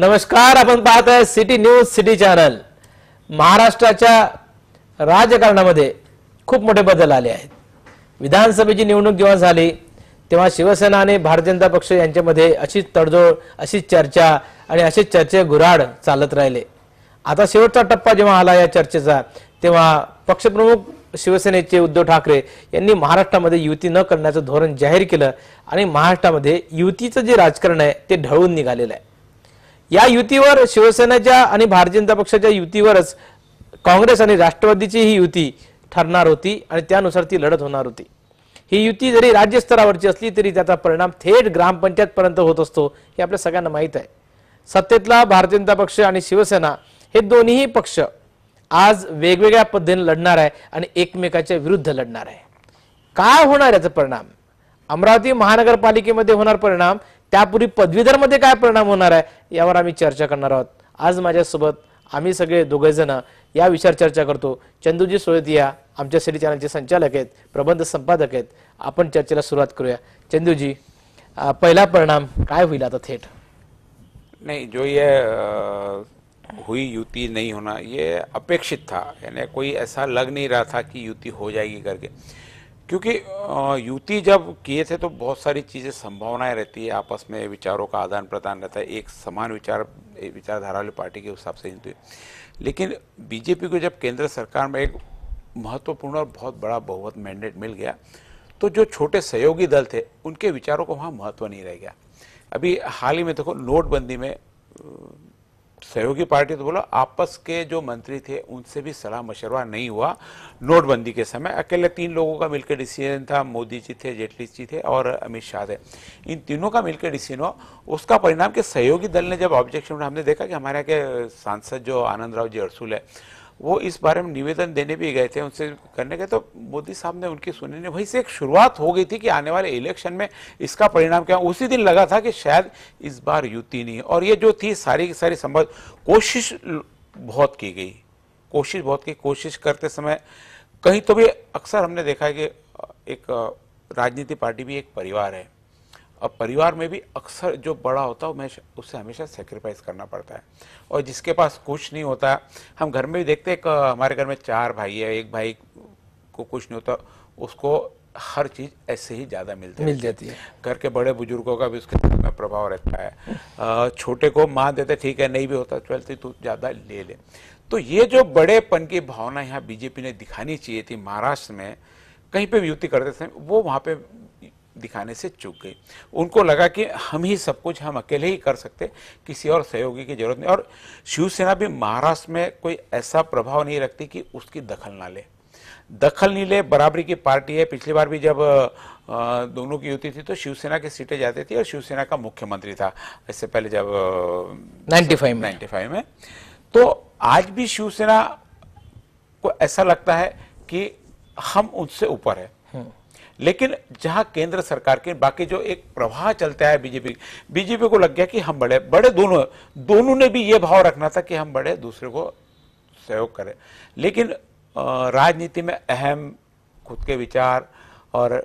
नमस्कार आपण पाहत आहे सिटी न्यूज सिटी चॅनल महाराष्ट्राच्या राजकारणामध्ये खूप मोठे बदल आले आहेत विधानसभेची निवडणूक जेव्हा झाली तेव्हा शिवसेना आणि भारतीय जनता पक्ष यांच्यामध्ये अशीच तडजोड अशीच चर्चा आणि अशी चर्चे गुराड चालत राहिले आता शेवटचा टप्पा जेव्हा आला या चर्चेचा तेव्हा पक्षप्रमुख शिवसेनेचे उद्धव ठाकरे यांनी महाराष्ट्रामध्ये युती न करण्याचं धोरण जाहीर केलं आणि महाराष्ट्रामध्ये युतीचं जे राजकारण आहे ते ढळून निघालेलं आहे या युतीवर शिवसेनेच्या आणि भारतीय जनता पक्षाच्या युतीवरच काँग्रेस आणि राष्ट्रवादीची ही युती ठरणार होती आणि त्यानुसार ती लढत होणार होती ही युती जरी राज्यस्तरावरची असली तरी त्याचा परिणाम थेट ग्रामपंचायत पर्यंत होत असतो हे आपल्या सगळ्यांना माहीत आहे सत्तेतला भारतीय जनता पक्ष आणि शिवसेना हे दोन्ही पक्ष आज वेगवेगळ्या पद्धतीने लढणार आहे आणि एकमेकाच्या विरुद्ध लढणार आहे काय होणार याचा परिणाम अमरावती महानगरपालिकेमध्ये होणार परिणाम त्यापूर्वी मध्ये काय परिणाम होणार आहे यावर आम्ही चर्चा करणार आहोत आज माझ्यासोबत आम्ही सगळे दोघे जण या विषयावर चर्चा करतो चंदूजी सोयतिया आमच्या सिटी चॅनलचे संचालक आहेत प्रबंध संपादक आहेत आपण चर्चेला सुरुवात करूया चंदूजी पहिला परिणाम काय होईल आता थेट नाही जो ये हुई युती नहीं होना ये अपेक्षित था यानी कोई ऐसा लग नहीं रहा था कि युति हो जाएगी करके क्योंकि युति जब किए थे तो बहुत सारी चीज़ें संभावनाएं रहती है आपस में विचारों का आदान प्रदान रहता है एक समान विचार विचारधारा वाली पार्टी के हिसाब से हिंदू लेकिन बीजेपी को जब केंद्र सरकार में एक महत्वपूर्ण और बहुत बड़ा बहुमत मैंडेट मिल गया तो जो छोटे सहयोगी दल थे उनके विचारों को वहाँ महत्व नहीं रह गया अभी हाल ही में देखो नोटबंदी में सहयोगी पार्टी तो बोला आपस के जो मंत्री थे उनसे भी सलाह मशवरा नहीं हुआ नोटबंदी के समय अकेले तीन लोगों का मिलकर डिसीजन था मोदी जी थे जेटली जी थे और अमित शाह थे इन तीनों का मिलकर डिसीजन हुआ उसका परिणाम कि सहयोगी दल ने जब ऑब्जेक्शन हमने देखा कि हमारे यहाँ के सांसद जो आनंद राव जी अरसूल है वो इस बारे में निवेदन देने भी गए थे उनसे करने गए तो मोदी साहब ने उनकी सुनी नहीं वहीं से एक शुरुआत हो गई थी कि आने वाले इलेक्शन में इसका परिणाम क्या उसी दिन लगा था कि शायद इस बार युति नहीं और ये जो थी सारी की सारी संभव कोशिश बहुत की गई कोशिश बहुत की कोशिश करते समय कहीं तो भी अक्सर हमने देखा है कि एक राजनीति पार्टी भी एक परिवार है और परिवार में भी अक्सर जो बड़ा होता है हमेशा उससे हमेशा सेक्रीफाइस करना पड़ता है और जिसके पास कुछ नहीं होता हम घर में भी देखते हैं हमारे घर में चार भाई है एक भाई को कुछ नहीं होता उसको हर चीज़ ऐसे ही ज़्यादा मिलती मिल जाती है घर के बड़े बुजुर्गों का भी उसके साथ में प्रभाव रहता है छोटे को मान देते ठीक है नहीं भी होता ट्वेल्थ तू ज़्यादा ले ले तो ये जो बड़ेपन की भावना यहाँ बीजेपी ने दिखानी चाहिए थी महाराष्ट्र में कहीं पे भी युति करते थे वो वहाँ पे दिखाने से चुक गई उनको लगा कि हम ही सब कुछ हम अकेले ही कर सकते किसी और सहयोगी की जरूरत नहीं और शिवसेना भी महाराष्ट्र में कोई ऐसा प्रभाव नहीं रखती कि उसकी दखल ना ले दखल नहीं ले बराबरी की पार्टी है पिछली बार भी जब दोनों की युति थी तो शिवसेना की सीटें जाती थी और शिवसेना का मुख्यमंत्री था इससे पहले जब नाइन्टी फाइव में फाइव में तो आज भी शिवसेना को ऐसा लगता है कि हम उनसे ऊपर है हम्म। लेकिन जहां केंद्र सरकार के बाकी जो एक प्रवाह चलता है बीजेपी बीजेपी को लग गया कि हम बड़े बड़े दोनों दोनों ने भी ये भाव रखना था कि हम बड़े दूसरे को सहयोग करें लेकिन राजनीति में अहम खुद के विचार और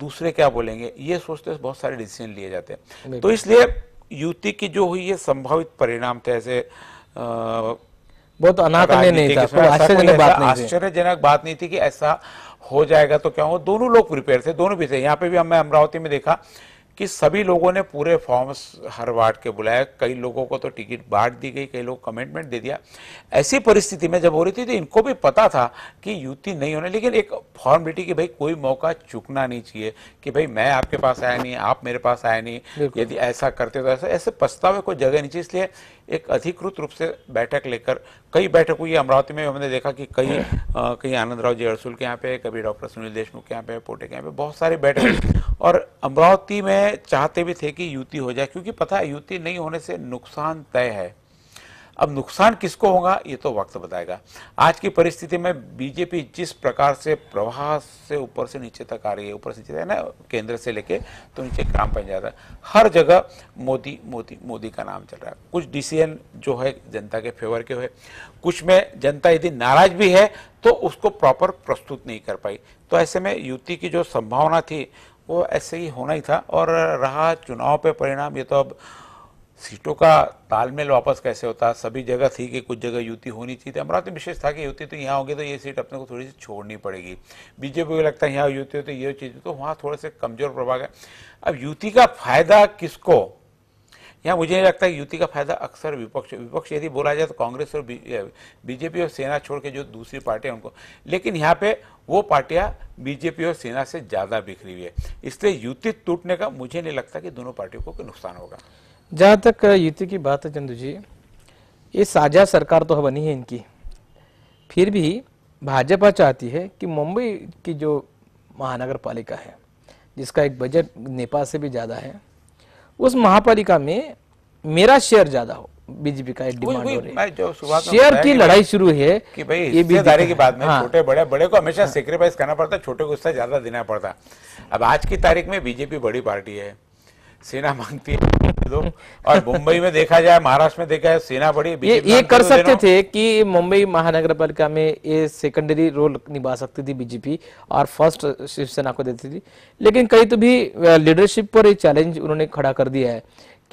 दूसरे क्या बोलेंगे ये सोचते बहुत सारे डिसीजन लिए जाते हैं तो इसलिए युति की जो हुई है संभावित परिणाम थे ऐसे बहुत अनाथ नहीं था आश्चर्यजनक बात नहीं थी कि ऐसा हो जाएगा तो क्या होगा दोनों लोग प्रिपेयर थे दोनों भी थे यहाँ पे भी हमें अमरावती में देखा कि सभी लोगों ने पूरे फॉर्म्स हर वार्ड के बुलाया कई लोगों को तो टिकट बांट दी गई कई लोग कमेंटमेंट दे दिया ऐसी परिस्थिति में जब हो रही थी तो इनको भी पता था कि युति नहीं होने लेकिन एक फॉर्मलिटी कि भाई कोई मौका चुकना नहीं चाहिए कि भाई मैं आपके पास आया नहीं आप मेरे पास आया नहीं यदि ऐसा करते तो ऐसा ऐसे पछतावे कोई जगह नहीं चाहिए इसलिए एक अधिकृत रूप से बैठक लेकर कई बैठक हुई अमरावती में हमने देखा कि कई कई कहीं आनंद राव जी अरसुल के यहाँ पे कभी डॉक्टर सुनील देशमुख के यहाँ पे पोटे के यहाँ पे बहुत सारे बैठक और अमरावती में चाहते भी थे कि युति हो जाए क्योंकि पता है युति नहीं होने से नुकसान तय है अब नुकसान किसको होगा ये तो वक्त बताएगा आज की परिस्थिति में बीजेपी जिस प्रकार से प्रवाह से ऊपर से नीचे तक आ रही है ऊपर से नीचे ना केंद्र से लेके तो नीचे ग्राम पंचायत हर जगह मोदी मोदी मोदी का नाम चल रहा है कुछ डिसीजन जो है जनता के फेवर के हुए कुछ में जनता यदि नाराज भी है तो उसको प्रॉपर प्रस्तुत नहीं कर पाई तो ऐसे में युति की जो संभावना थी वो ऐसे ही होना ही था और रहा चुनाव पे परिणाम ये तो अब सीटों का तालमेल वापस कैसे होता सभी जगह थी कि कुछ जगह युति होनी चाहिए अमरावती विशेष था कि युति तो यहाँ होगी तो ये सीट अपने को थोड़ी सी छोड़नी पड़ेगी बीजेपी को लगता है यहाँ युति हो तो ये चीज़ तो वहाँ थोड़े से कमज़ोर प्रभाव है अब युति का फायदा किसको यहाँ मुझे नहीं लगता है युति का फायदा अक्सर विपक्ष विपक्ष यदि बोला जाए तो कांग्रेस और बीजेपी और सेना छोड़ के जो दूसरी पार्टियां उनको लेकिन यहाँ पे वो पार्टियां बीजेपी और सेना से ज़्यादा बिखरी हुई है इसलिए युति टूटने का मुझे नहीं लगता कि दोनों पार्टियों को नुकसान होगा जहाँ तक युति की बात है चंदू जी ये साझा सरकार तो बनी है इनकी फिर भी भाजपा चाहती है कि मुंबई की जो महानगर पालिका है जिसका एक बजट नेपाल से भी ज़्यादा है उस महापालिका में मेरा शेयर ज़्यादा हो बीजेपी का एक डिमांड हो रही है शेयर की लड़ाई शुरू है कि भाई ये की बात में हाँ, छोटे बड़े बड़े को हमेशा हाँ, सेक्रीफाइस करना पड़ता है छोटे को उससे ज़्यादा देना पड़ता अब आज की तारीख में बीजेपी बड़ी पार्टी है सेना मांगती है दो और मुंबई में देखा जाए महाराष्ट्र में देखा जाए सेना बड़ी ये, ये कर सकते थे कि मुंबई महानगर पालिका में ये सेकेंडरी रोल निभा सकती थी बीजेपी और फर्स्ट शिवसेना को देती थी लेकिन कई तो भी लीडरशिप पर ये चैलेंज उन्होंने खड़ा कर दिया है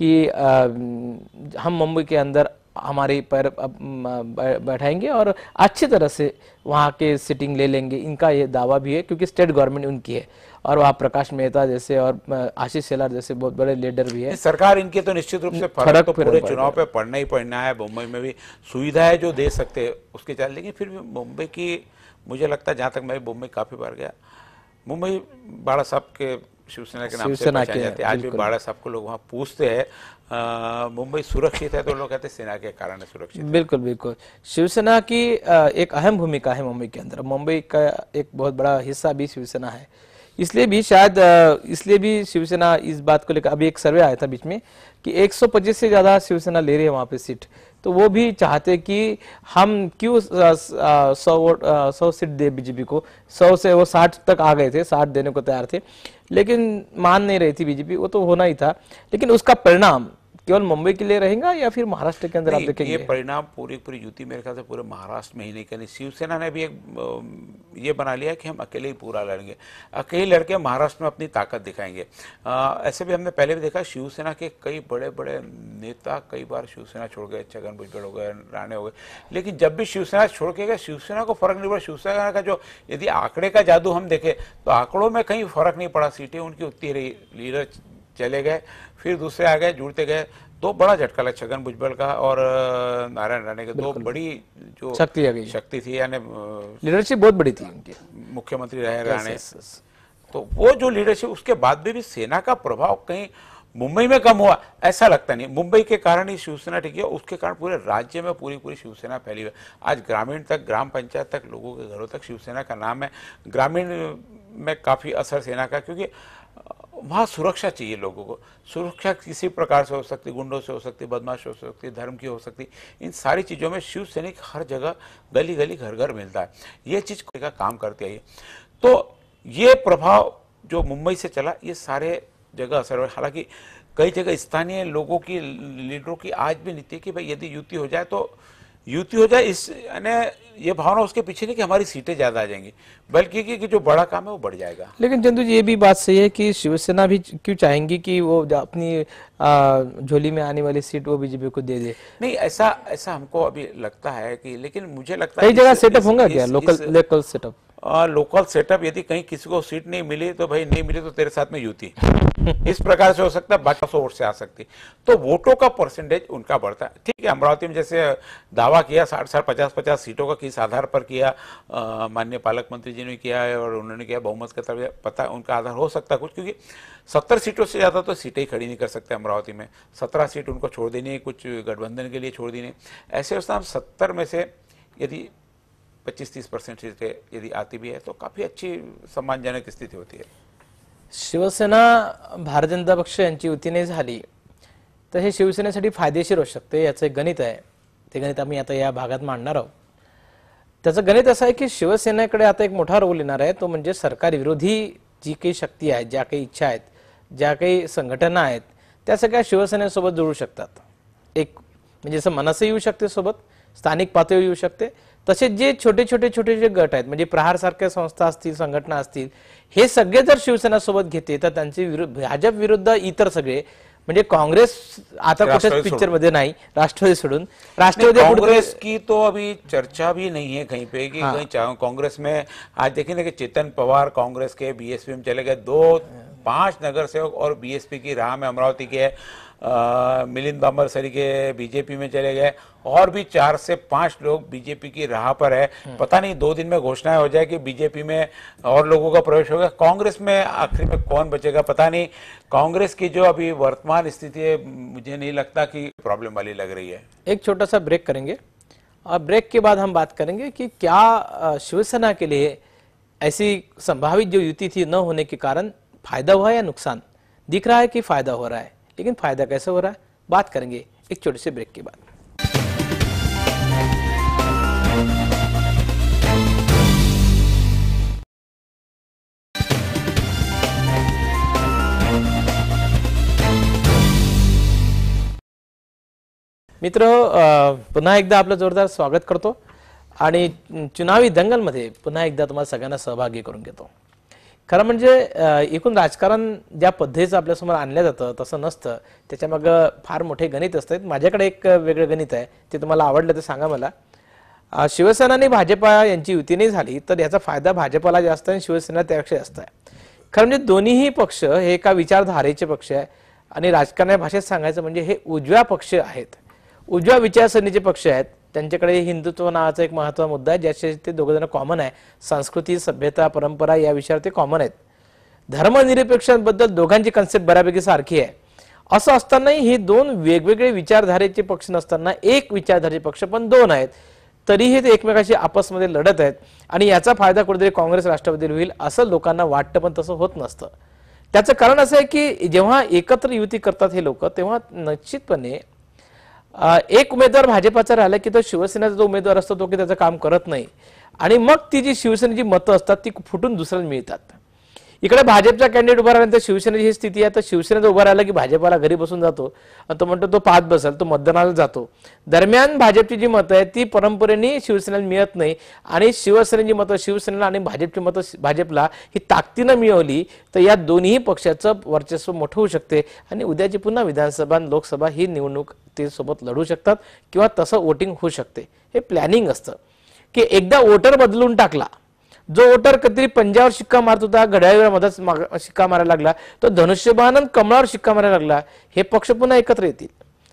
कि आ, हम मुंबई के अंदर हमारे पैर बैठाएंगे और अच्छी तरह से वहाँ के सिटिंग ले लेंगे इनका ये दावा भी है क्योंकि स्टेट गवर्नमेंट उनकी है और वहाँ प्रकाश मेहता जैसे और आशीष सेलार जैसे बहुत बड़े लीडर भी है सरकार इनके तो निश्चित रूप से फर्क तो पूरे चुनाव पे पढ़ना ही पड़ना है मुंबई में भी सुविधा है जो दे सकते हैं उसके चल लेकिन फिर भी मुंबई की मुझे लगता है जहाँ तक मैं मुंबई काफ़ी बार गया मुंबई बाड़ा साहब के शिवसेना के नाम से जाते हैं आज भी बाड़ा साहब को लोग वहाँ पूछते हैं मुंबई सुरक्षित है तो लोग कहते हैं सेना के कारण सुरक्षित बिल्कुल बिल्कुल शिवसेना की एक अहम भूमिका है मुंबई के अंदर मुंबई का एक बहुत बड़ा हिस्सा भी शिवसेना है इसलिए भी शायद इसलिए भी शिवसेना इस बात को लेकर अभी एक सर्वे आया था बीच में कि 125 से ज़्यादा शिवसेना ले रही है वहाँ पे सीट तो वो भी चाहते कि हम क्यों सौ वोट सौ सीट दे बीजेपी को सौ से वो साठ तक आ गए थे साठ देने को तैयार थे लेकिन मान नहीं रही थी बीजेपी वो तो होना ही था लेकिन उसका परिणाम केवल मुंबई के लिए रहेगा या फिर महाराष्ट्र के अंदर आप देखेंगे ये परिणाम पूरी पूरी युति मेरे ख्याल से पूरे महाराष्ट्र में ही नहीं करनी शिवसेना ने भी एक ये बना लिया कि हम अकेले ही पूरा लड़ेंगे अकेले लड़के महाराष्ट्र में अपनी ताकत दिखाएंगे आ, ऐसे भी हमने पहले भी देखा शिवसेना के कई बड़े बड़े नेता कई बार शिवसेना छोड़ गए छगन भुजबल हो गए राणे हो गए लेकिन जब भी शिवसेना छोड़ के गए शिवसेना को फर्क नहीं पड़ा शिवसेना का जो यदि आंकड़े का जादू हम देखें तो आंकड़ों में कहीं फर्क नहीं पड़ा सीटें उनकी उतनी रही लीडर चले गए फिर दूसरे आ गए जुड़ते गए दो बड़ा झटका लगा छगन भुजबल का और नारायण राणे के दो बड़ी जो शक्ति आ गई शक्ति थी यानी लीडरशिप बहुत बड़ी थी मुख्यमंत्री रहे राणे तो वो जो लीडरशिप उसके बाद भी, भी सेना का प्रभाव कहीं मुंबई में कम हुआ ऐसा लगता नहीं मुंबई के कारण ही शिवसेना टिकी उसके कारण पूरे राज्य में पूरी पूरी शिवसेना फैली हुई आज ग्रामीण तक ग्राम पंचायत तक लोगों के घरों तक शिवसेना का नाम है ग्रामीण में काफ़ी असर सेना का क्योंकि वहाँ सुरक्षा चाहिए लोगों को सुरक्षा किसी प्रकार से हो सकती गुंडों से हो सकती बदमाश हो सकती धर्म की हो सकती इन सारी चीज़ों में शिव सैनिक हर जगह गली गली घर घर मिलता है ये चीज़ का काम करती है तो ये प्रभाव जो मुंबई से चला ये सारे जगह असर हालांकि कई जगह स्थानीय लोगों की लीडरों की आज भी नीति है कि भाई यदि युति हो जाए तो युति हो जाए इस यानी ये भावना उसके पीछे नहीं कि हमारी सीटें ज्यादा आ जाएंगी बल्कि कि, कि जो बड़ा काम है वो बढ़ जाएगा लेकिन चंदू जी ये भी बात सही है कि शिवसेना भी क्यों चाहेंगी कि वो अपनी झोली में आने वाली सीट वो बीजेपी को दे दे नहीं ऐसा ऐसा हमको अभी लगता है कि लेकिन मुझे लगता है जगह सेटअप होगा क्या local local setup local setup यदि कहीं किसी को सीट नहीं मिली तो भाई नहीं मिली तो तेरे साथ में युति इस प्रकार से हो सकता है बाकी वोट से आ सकती तो वोटों का परसेंटेज उनका बढ़ता है ठीक है अमरावती में जैसे दावा किया साठ साठ पचास पचास सीटों का किस आधार पर किया माननीय पालक मंत्री जी ने किया है और उन्होंने किया बहुमत का तरफ पता उनका आधार हो सकता है कुछ क्योंकि सत्तर सीटों से ज़्यादा तो सीटें ही खड़ी नहीं कर सकते अमरावती में सत्रह सीट उनको छोड़ देनी है कुछ गठबंधन के लिए छोड़ देनी है ऐसे उस हम सत्तर में से यदि पच्चीस तीस परसेंट सीटें यदि आती भी है तो काफ़ी अच्छी सम्मानजनक स्थिति होती है शिवसेना भारतीय जनता पक्ष यांची युतीने झाली तर हे शिवसेनेसाठी फायदेशीर होऊ शकते याचं एक गणित आहे ते गणित आम्ही आता या भागात मांडणार आहोत त्याचं गणित असं आहे की शिवसेनेकडे आता एक मोठा रोल येणार आहे तो म्हणजे सरकार विरोधी जी काही शक्ती आहे ज्या काही इच्छा आहेत ज्या काही संघटना आहेत त्या सगळ्या शिवसेनेसोबत जुळू शकतात एक म्हणजे असं मनसही येऊ शकते सोबत स्थानिक पातळी येऊ शकते तसेच जे छोटे छोटे छोटे जे गट आहेत म्हणजे प्रहारसारख्या संस्था असतील संघटना असतील हे सगळे जर शिवसेना सोबत घेते तर त्यांचे विरुद्ध भाजप विरुद्ध इतर सगळे म्हणजे काँग्रेस आता कुठेच पिक्चर मध्ये नाही राष्ट्रवादी सोडून राष्ट्रवादी कांग्रेस की तो अभी चर्चा भी नहीं है कहीं पे कि हाँ. कहीं कांग्रेस में आज देखेंगे कि चेतन पवार कांग्रेस के बीएसपी में चले गए दो हाँ. पांच नगर सेवक और बीएसपी की राह में अमरावती के मिलिंद बामर सरी के बीजेपी में चले गए और भी चार से पांच लोग बीजेपी की राह पर है हम्म। पता नहीं दो दिन में घोषणाएं हो जाए कि बीजेपी में और लोगों का प्रवेश होगा कांग्रेस में आखिर में कौन बचेगा पता नहीं कांग्रेस की जो अभी वर्तमान स्थिति है मुझे नहीं लगता कि प्रॉब्लम वाली लग रही है एक छोटा सा ब्रेक करेंगे और ब्रेक के बाद हम बात करेंगे कि क्या शिवसेना के लिए ऐसी संभावित जो युति थी न होने के कारण फायदा हुआ या नुकसान दिख रहा है कि फायदा हो रहा है लेकिन फ़ायदा कैसे हो रहा है बात करेंगे एक छोटे से ब्रेक के बाद मित्र पुन्हा एकदा आपलं जोरदार स्वागत करतो आणि चुनावी दंगलमध्ये पुन्हा एकदा तुम्हाला सगळ्यांना सहभागी करून घेतो खरं म्हणजे एकूण राजकारण ज्या पद्धतीचं आपल्यासमोर आणलं जातं तसं नसतं त्याच्यामागं फार मोठे गणित असतात माझ्याकडे एक वेगळं गणित आहे ते तुम्हाला आवडलं तर सांगा मला शिवसेना आणि भाजपा यांची युती नाही झाली तर याचा फायदा भाजपाला जास्त आणि शिवसेना त्यापेक्षा जास्त आहे खरं म्हणजे दोन्हीही पक्ष हे एका विचारधारेचे पक्ष आहे आणि राजकारणा भाषेत सांगायचं म्हणजे हे उजव्या पक्ष आहेत उजव्या विचारसरणीचे पक्ष आहेत त्यांच्याकडे हिंदुत्व नावाचा एक महत्वाचा मुद्दा आहे ज्याच्याशी ते जण कॉमन आहे संस्कृती सभ्यता परंपरा या विषयावर ते कॉमन आहेत धर्मनिरपेक्षांबद्दल दोघांची कन्सेप्ट बऱ्यापैकी सारखी आहे असं असतानाही हे दोन वेगवेगळे विचारधारेचे पक्ष नसताना एक विचारधारेचे पक्ष पण दोन आहेत तरीही ते एकमेकाशी आपसमध्ये लढत आहेत आणि याचा फायदा कुठेतरी काँग्रेस राष्ट्रवादीला होईल असं लोकांना वाटतं पण तसं होत नसतं त्याचं कारण असं आहे की जेव्हा एकत्र युती करतात हे लोक तेव्हा निश्चितपणे एक उमेदवार भाजपाचा राहिला की तो शिवसेनेचा जो उमेदवार असतो तो की त्याचं काम करत नाही आणि मग ती जी शिवसेनेची मतं असतात ती फुटून दुसऱ्याला मिळतात इकडे भाजपचा कॅन्डिडेट उभा राहिल्यानंतर शिवसेनेची ही स्थिती आहे तर शिवसेनेत उभा राहिला की भाजपाला घरी बसून जातो आणि तो म्हणतो तो पाहत बसेल तो मतदानाला जातो दरम्यान भाजपची जी मतं आहेत ती परंपरेने शिवसेनेला मिळत नाही आणि शिवसेनेची मतं शिवसेनेला आणि भाजपची मतं भाजपला ही ताकदीनं मिळवली तर या दोन्ही पक्षाचं वर्चस्व मोठं होऊ शकते आणि उद्याची पुन्हा विधानसभा आणि लोकसभा ही निवडणूक ते सोबत लढू शकतात किंवा तसं वोटिंग होऊ शकते हे प्लॅनिंग असतं की एकदा वोटर बदलून टाकला जो वोटर कधीतरी पंजावर शिक्का मारत होता घड्याळीवर मधाच शिक्का मारायला लागला तो धनुष्यबाण कमळावर शिक्का मारायला लागला हे पक्ष पुन्हा एकत्र येतील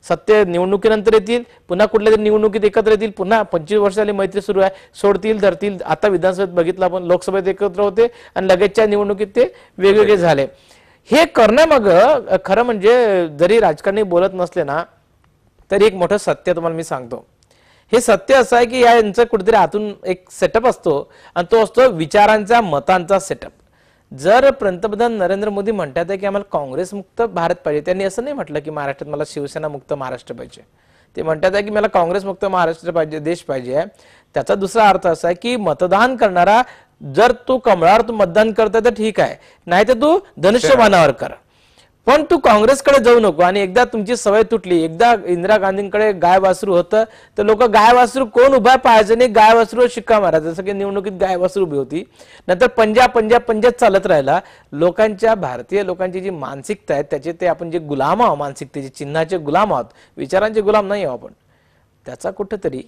सत्य निवडणुकीनंतर येतील पुन्हा कुठल्या तरी निवडणुकीत एकत्र येतील पुन्हा पंचवीस वर्ष झाली मैत्री सुरू आहे सोडतील धरतील आता विधानसभेत बघितलं आपण लोकसभेत एकत्र होते आणि लगेचच्या निवडणुकीत ते वेगवेगळे झाले हे करण्यामाग खरं म्हणजे जरी राजकारणी बोलत नसले ना तरी एक मोठं सत्य तुम्हाला मी सांगतो हे सत्य असं आहे की या यांचं कुठेतरी आतून एक सेटअप असतो आणि तो असतो विचारांचा मतांचा सेटअप जर पंतप्रधान नरेंद्र मोदी म्हणतात की आम्हाला काँग्रेस मुक्त भारत पाहिजे त्यांनी असं नाही म्हटलं की महाराष्ट्रात मला शिवसेना मुक्त महाराष्ट्र पाहिजे ते म्हणतात आहे की मला काँग्रेस मुक्त महाराष्ट्र पाहिजे देश पाहिजे त्याचा दुसरा अर्थ असा आहे की मतदान करणारा जर तू कमळावर तू मतदान करतोय तर ठीक आहे नाही तर तू धनुष्यबाणावर कर पण तू काँग्रेसकडे जाऊ नको आणि एकदा तुमची सवय तुटली एकदा इंदिरा गांधींकडे गाय वासरू होतं तर लोक गाय वासरू कोण उभा पाहायचं नाही गाय वासरू शिक्का मारायचं जसं की निवडणुकीत गाय वासरू उभी होती नंतर पंजाब पंजाब पंजाब चालत राहिला लोकांच्या भारतीय लोकांची जी मानसिकता आहे त्याचे ते आपण जे गुलाम आहोत मानसिकतेचे चिन्हाचे गुलाम आहोत विचारांचे गुलाम नाही आहोत आपण त्याचा कुठंतरी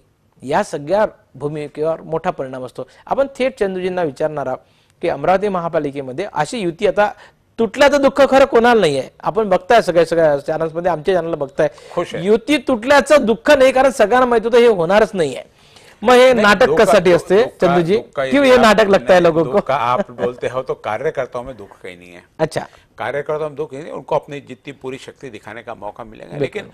या सगळ्या भूमिकेवर मोठा परिणाम असतो आपण थेट चंदूजींना विचारणार आहोत की अमरावती महापालिकेमध्ये अशी युती आता तुटल्याचं दुःख खरं कोणाला नाही आहे आपण बघताय सगळ्या सगळ्या चॅनल्समध्ये आमच्या चॅनलला बघताय युती तुटल्याचं दुःख नाही कारण सगळ्यांना माहित होतं हे होणारच नाही आहे मग हे नाटक कसाठी असते चंदूजी किंवा हे नाटक लगता है लोगों आप बोलते हो तो कार्यकर्ताओं में दुःख कहीं नहीं है अच्छा कार्यकर्ताओं में दुःख नहीं उनको अपनी जितनी पूरी शक्ति दिखाने का मौका मिलेगा लेकिन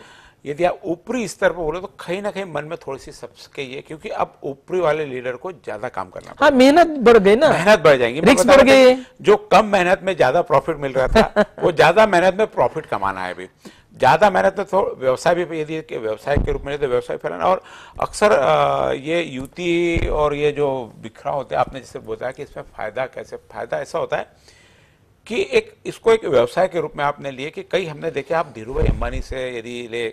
यदि आप ऊपरी स्तर पर बोले तो कहीं ना कहीं मन में थोड़ी सी सबके ये क्योंकि अब ऊपरी वाले लीडर को ज्यादा काम करना हाँ मेहनत बढ़ गई ना मेहनत बढ़ जाएगी रिक्स बढ़ गई जो कम मेहनत में ज्यादा प्रॉफिट मिल रहा था वो ज्यादा मेहनत में प्रॉफिट कमाना है अभी ज़्यादा मेहनत में तो व्यवसाय भी यदि व्यवसाय के रूप में तो व्यवसाय फैलाना और अक्सर ये युति और ये जो बिखरा होता है आपने जैसे बताया कि इसमें फ़ायदा कैसे फ़ायदा ऐसा होता है कि एक इसको एक व्यवसाय के रूप में आपने लिए कि कई हमने देखे आप धीरू भाई अंबानी से यदि ले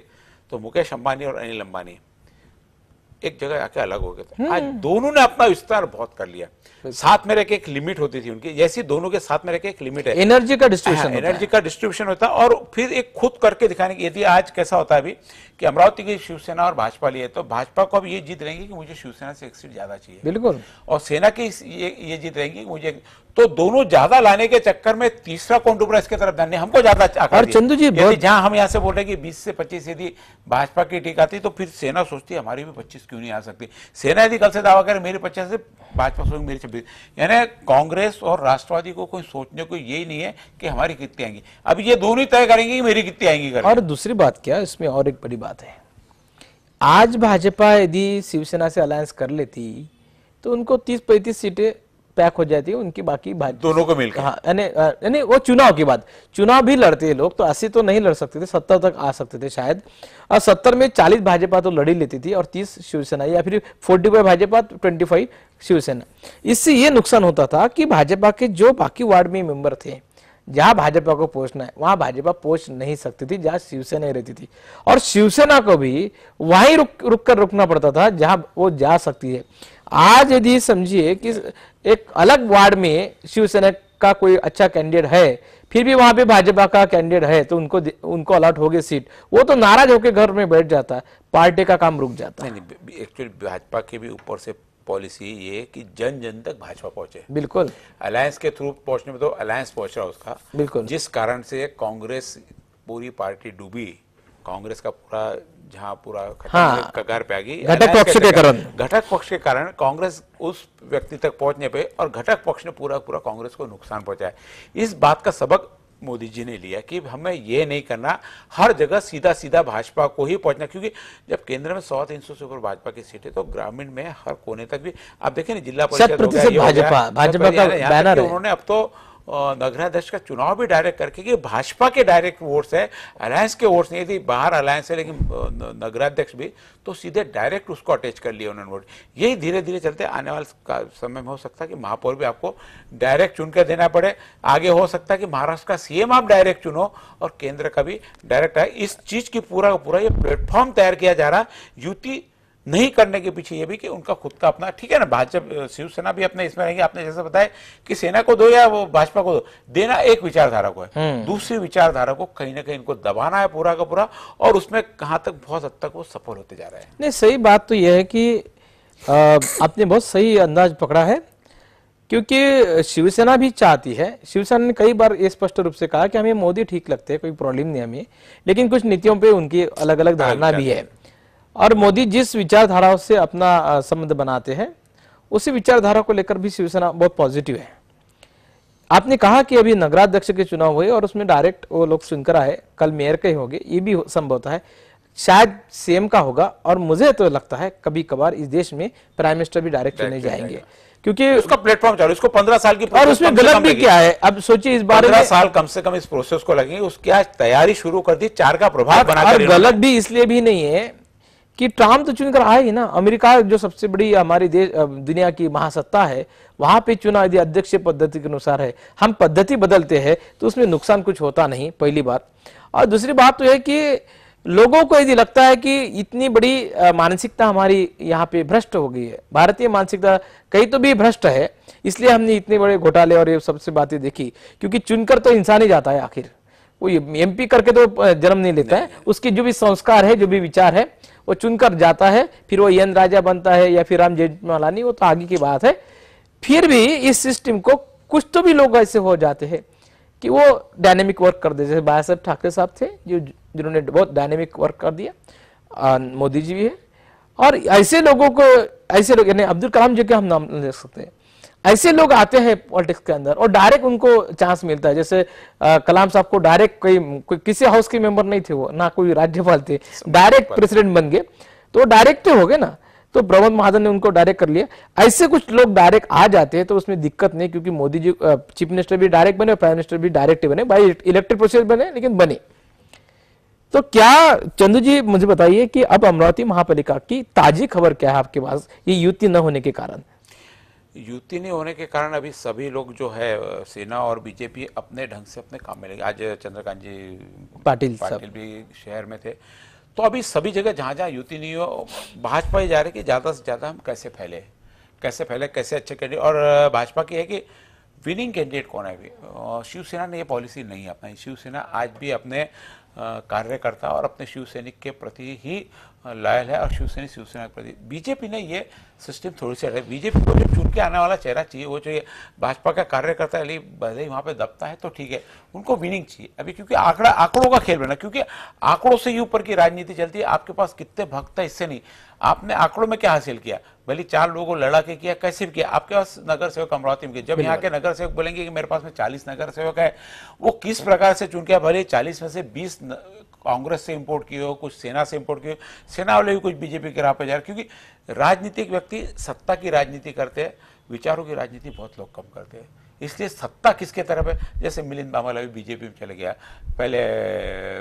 तो मुकेश अंबानी और अनिल अंबानी एक जगह आके अलग हो गए थे आज हम्म। दोनों ने अपना विस्तार बहुत कर लिया साथ में रहकर एक लिमिट होती थी उनकी जैसी दोनों के साथ में रहकर एक लिमिट है एनर्जी का डिस्ट्रीब्यूशन एनर्जी हाँ, का डिस्ट्रीब्यूशन होता है और फिर एक खुद करके दिखाने की यदि आज कैसा होता है अभी कि अमरावती की शिवसेना और भाजपा लिए तो भाजपा को अब ये जीत रहेंगे कि मुझे शिवसेना से एक सीट ज्यादा चाहिए बिल्कुल और सेना की ये ये जीत रहेंगी कि मुझे तो दोनों ज्यादा लाने के चक्कर में तीसरा कौन डूब रहा है इसके तरफ धन्य हमको ज्यादा और चंदू जी जहां हम यहां से बोल रहे कि 20 से 25 यदि भाजपा की टीका आती तो फिर सेना सोचती हमारी भी 25 क्यों नहीं आ सकती सेना यदि कल से दावा करे मेरे 25 से भाजपा सोच मेरी छब्बीस यानी कांग्रेस और राष्ट्रवादी को कोई सोचने को यही नहीं है कि हमारी कितनी आएंगी अब ये दोनों तय करेंगे कि मेरी कितनी आएंगी और दूसरी बात क्या इसमें और एक बड़ी बात है आज भाजपा यदि शिवसेना से अलायंस कर लेती तो उनको तीस पैंतीस सीटें पैक हो जाती है उनकी बाकी बात दोनों को मिलकर हाँ यानी वो चुनाव की बात चुनाव भी लड़ते हैं लोग तो अस्सी तो नहीं लड़ सकते थे सत्तर तक आ सकते थे शायद और सत्तर में चालीस भाजपा तो लड़ी लेती थी और तीस शिवसेना या फिर forty five Bhajpa twenty five Shiv Sena इससे ये नुकसान होता था कि भाजपा के जो बाकी वार्ड में मेंबर थे जहां भाजपा को पहुंचना है वहां भाजपा पहुंच नहीं सकती थी जहां शिवसेना ही रहती थी और शिवसेना को भी वहीं रुक रुक कर रुकना पड़ता था जहां वो जा सकती है आज यदि समझिए कि एक अलग वार्ड में शिवसेना का कोई अच्छा कैंडिडेट है फिर भी वहां पे भाजपा का कैंडिडेट है तो उनको उनको अलॉट हो गई सीट वो तो नाराज होकर घर में बैठ जाता है पार्टी का काम रुक जाता है एक्चुअली भाजपा के भी ऊपर से पॉलिसी ये कि जन जन तक भाजपा पहुंचे बिल्कुल अलायंस के थ्रू पहुंचने में तो अलायंस पहुंच रहा उसका बिल्कुल जिस कारण से कांग्रेस पूरी पार्टी डूबी कांग्रेस का पूरा जहां पूरा हाँ, कगार पे आ गई घटक पक्ष के कारण घटक पक्ष के कारण कांग्रेस उस व्यक्ति तक पहुंचने पे और घटक पक्ष ने पूरा पूरा कांग्रेस को नुकसान पहुंचाया इस बात का सबक मोदी जी ने लिया कि हमें यह नहीं करना हर जगह सीधा सीधा भाजपा को ही पहुंचना क्योंकि जब केंद्र में सौ तीन सौ से ऊपर भाजपा की सीटें तो ग्रामीण में हर कोने तक भी आप देखें ना जिला परिषद भाजपा भाजपा का बैनर उन्होंने अब तो नगराध्यक्ष का चुनाव भी डायरेक्ट करके कि भाजपा के डायरेक्ट वोट्स है अलायंस के वोट्स नहीं थी बाहर अलायंस है लेकिन नगराध्यक्ष भी तो सीधे डायरेक्ट उसको अटैच कर लिया उन्होंने वोट यही धीरे धीरे चलते आने वाले समय में हो सकता है कि महापौर भी आपको डायरेक्ट चुनकर देना पड़े आगे हो सकता है कि महाराष्ट्र का सीएम आप डायरेक्ट चुनो और केंद्र का भी डायरेक्ट आए इस चीज की पूरा पूरा ये प्लेटफॉर्म तैयार किया जा रहा युति नहीं करने के पीछे ये भी कि उनका खुद का अपना ठीक है ना भाजपा शिवसेना भी अपने इसमें रहेगी आपने जैसे बताया कि सेना को दो या वो भाजपा को दो देना एक विचारधारा को है हम्म। दूसरी विचारधारा को कहीं ना कहीं इनको दबाना है पूरा का पूरा और उसमें कहां तक बहुत हद तक वो सफल होते जा रहे हैं नहीं सही बात तो यह है कि आ, आपने बहुत सही अंदाज पकड़ा है क्योंकि शिवसेना भी चाहती है शिवसेना ने कई बार स्पष्ट रूप से कहा कि हमें मोदी ठीक लगते हैं कोई प्रॉब्लम नहीं हमें लेकिन कुछ नीतियों पे उनकी अलग अलग धारणा हाँ, भी है और मोदी जिस विचारधारा से अपना संबंध बनाते हैं उसी विचारधारा को लेकर भी शिवसेना बहुत पॉजिटिव है आपने कहा कि अभी नगराध्यक्ष के चुनाव हुए और उसमें डायरेक्ट वो लोग सुनकर आए कल मेयर के होंगे ये भी संभवतः है शायद सीएम का होगा और मुझे तो लगता है कभी कभार इस देश में प्राइम मिनिस्टर भी डायरेक्ट चुने जाएंगे क्योंकि उसका प्लेटफॉर्म चालू इसको पंद्रह साल की और उसमें गलत भी क्या है अब सोचिए इस बार पंद्रह साल कम से कम इस प्रोसेस को लगेंगे उसकी आज तैयारी शुरू कर दी चार का प्रभाव बना गलत भी इसलिए भी नहीं है कि ट्रम्प तो चुनकर ही ना अमेरिका जो सबसे बड़ी हमारी देश दुनिया की महासत्ता है वहां पे चुनाव यदि अध्यक्ष पद्धति के अनुसार है हम पद्धति बदलते हैं तो उसमें नुकसान कुछ होता नहीं पहली बात और दूसरी बात तो है कि लोगों को यदि लगता है कि इतनी बड़ी मानसिकता हमारी यहाँ पे भ्रष्ट हो गई है भारतीय मानसिकता कहीं तो भी भ्रष्ट है इसलिए हमने इतने बड़े घोटाले और ये सबसे बातें देखी क्योंकि चुनकर तो इंसान ही जाता है आखिर वो एमपी करके तो जन्म नहीं लेता है उसकी जो भी संस्कार है जो भी विचार है वो चुनकर जाता है फिर वो एन राजा बनता है या फिर राम जेठमलानी वो तो आगे की बात है फिर भी इस सिस्टम को कुछ तो भी लोग ऐसे हो जाते हैं कि वो डायनेमिक वर्क कर दे जैसे बाला ठाकरे साहब थे जो जिन्होंने बहुत डायनेमिक वर्क कर दिया मोदी जी भी है और ऐसे लोगों को ऐसे लोग यानी अब्दुल कलाम जी के हम नाम ले सकते हैं ऐसे लोग आते हैं पॉलिटिक्स के अंदर और डायरेक्ट उनको चांस मिलता है जैसे आ, कलाम साहब को डायरेक्ट कोई, किसी हाउस के मेंबर नहीं थे वो ना कोई राज्यपाल थे डायरेक्ट प्रेसिडेंट बन गए तो डायरेक्ट तो हो गए ना तो प्रमोद महाजन ने उनको डायरेक्ट कर लिया ऐसे कुछ लोग डायरेक्ट आ जाते हैं तो उसमें दिक्कत नहीं क्योंकि मोदी जी चीफ मिनिस्टर भी डायरेक्ट बने प्राइम मिनिस्टर भी डायरेक्ट बने भाई इलेक्टेड प्रोसेस बने लेकिन बने तो क्या चंदू जी मुझे बताइए कि अब अमरावती महापालिका की ताजी खबर क्या है आपके पास ये युति न होने के कारण युति नहीं होने के कारण अभी सभी लोग जो है सेना और बीजेपी अपने ढंग से अपने काम में लगे आज चंद्रकांत जी पाटिल पाटिल भी शहर में थे तो अभी सभी जगह जहाँ जहां युति नहीं हो भाजपा ही जा रही कि ज़्यादा से ज़्यादा हम कैसे फैले कैसे फैले कैसे अच्छे कैंडिडेट और भाजपा की है कि विनिंग कैंडिडेट कौन है शिवसेना ने ये पॉलिसी नहीं अपनाई शिवसेना आज भी अपने कार्य करता और अपने शिवसैनिक के प्रति ही लॉयल है और शिवसेना शिवसेना के प्रति बीजेपी ने ये सिस्टम थोड़ी सी है बीजेपी को जो चुन के आने वाला चेहरा चाहिए वो चाहिए भाजपा का कार्यकर्ता अली भले वहाँ पे दबता है तो ठीक है उनको विनिंग चाहिए अभी क्योंकि आंकड़ा आंकड़ों का खेल बना क्योंकि आंकड़ों से ही ऊपर की राजनीति चलती है आपके पास कितने भक्त है इससे नहीं आपने आंकड़ों में क्या हासिल किया भले चार लोगों लड़ा के किया कैसे भी किया आपके पास नगर सेवक अमरावती में जब यहाँ के नगर सेवक बोलेंगे कि मेरे पास में चालीस नगर सेवक है वो किस प्रकार से चुन के भले चालीस में से बीस कांग्रेस से इम्पोर्ट किए हो कुछ सेना से इम्पोर्ट किए हो सेना वाले भी कुछ बीजेपी के राह पर जा रहे क्योंकि राजनीतिक व्यक्ति सत्ता की राजनीति करते हैं विचारों की राजनीति बहुत लोग कम करते हैं इसलिए सत्ता किसके तरफ है जैसे मिलिंद बामल भी बीजेपी में चले गया पहले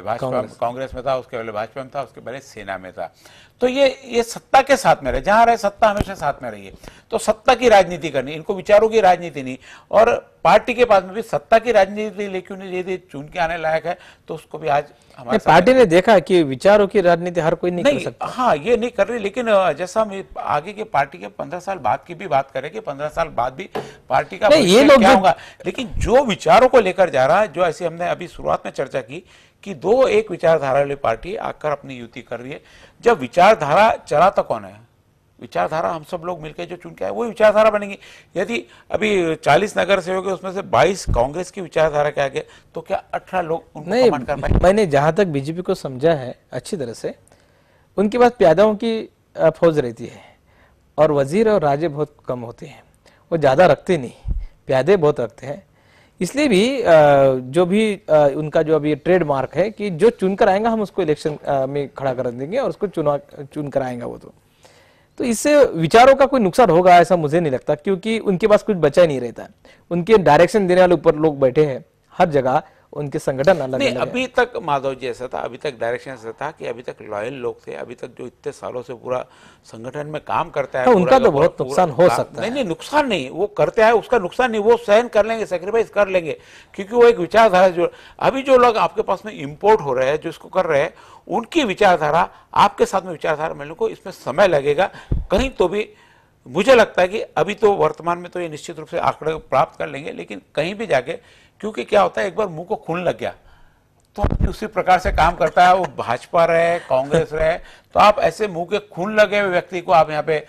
भाजपा कांग्रेस में था उसके पहले भाजपा में था उसके पहले सेना में था तो ये ये सत्ता के साथ में रहे जहां रहे सत्ता हमेशा साथ में रही है तो सत्ता की राजनीति करनी इनको विचारों की राजनीति नहीं और पार्टी के पास में भी सत्ता की राजनीति लेकिन यदि चुन के आने लायक है तो उसको भी आज हमारे पार्टी ने देखा कि विचारों की राजनीति हर कोई नहीं, नहीं कर सकता हाँ ये नहीं कर रही लेकिन जैसा हम आगे के पार्टी के पंद्रह साल बाद की भी बात करें कि पंद्रह साल बाद भी पार्टी का ये लोग होगा लेकिन जो विचारों को लेकर जा रहा है जो ऐसे हमने अभी शुरुआत में चर्चा की कि दो एक विचारधारा वाली पार्टी आकर अपनी युति कर रही है जब विचारधारा चलाता तो कौन है विचारधारा हम सब लोग मिलकर जो चुन के आए वही विचारधारा बनेगी यदि अभी चालीस नगर सेवक है उसमें से बाईस कांग्रेस की विचारधारा के आगे तो क्या अठारह लोग उनको नहीं कर पाए मैंने जहां तक बीजेपी को समझा है अच्छी तरह से उनके पास प्यादाओं की फौज रहती है और वजीर और राजे बहुत कम होते हैं वो ज़्यादा रखते नहीं प्यादे बहुत रखते हैं इसलिए भी जो भी उनका जो अभी ट्रेडमार्क है कि जो चुन कर आएगा हम उसको इलेक्शन में खड़ा कर देंगे और उसको चुना चुन कर आएगा वो तो तो इससे विचारों का कोई नुकसान होगा ऐसा मुझे नहीं लगता क्योंकि उनके पास कुछ बचा ही नहीं रहता उनके डायरेक्शन देने वाले ऊपर लोग बैठे हैं हर जगह उनके संगठन अलग नहीं अभी तक माधव जी ऐसा था अभी तक डायरेक्शन ऐसा था कि अभी तक लॉयल लोग थे अभी तक जो इतने सालों से पूरा संगठन में काम करता है तो उनका तो बहुत नुकसान हो सकता है नहीं नहीं नुकसान नहीं वो करते हैं उसका नुकसान नहीं वो सहन कर लेंगे सेक्रीफाइस कर लेंगे क्योंकि वो एक विचारधारा जो अभी जो लोग आपके पास में इम्पोर्ट हो रहे हैं जो इसको कर रहे हैं उनकी विचारधारा आपके साथ में विचारधारा मिलने को इसमें समय लगेगा कहीं तो भी मुझे लगता है कि अभी तो वर्तमान में तो ये निश्चित रूप से आंकड़े प्राप्त कर लेंगे लेकिन कहीं भी जाके क्योंकि क्या होता है एक बार मुंह को खून लग गया तो उसी प्रकार से काम करता है वो भाजपा रहे कांग्रेस रहे तो आप ऐसे मुंह के खून लगे हुए व्यक्ति को आप यहाँ पे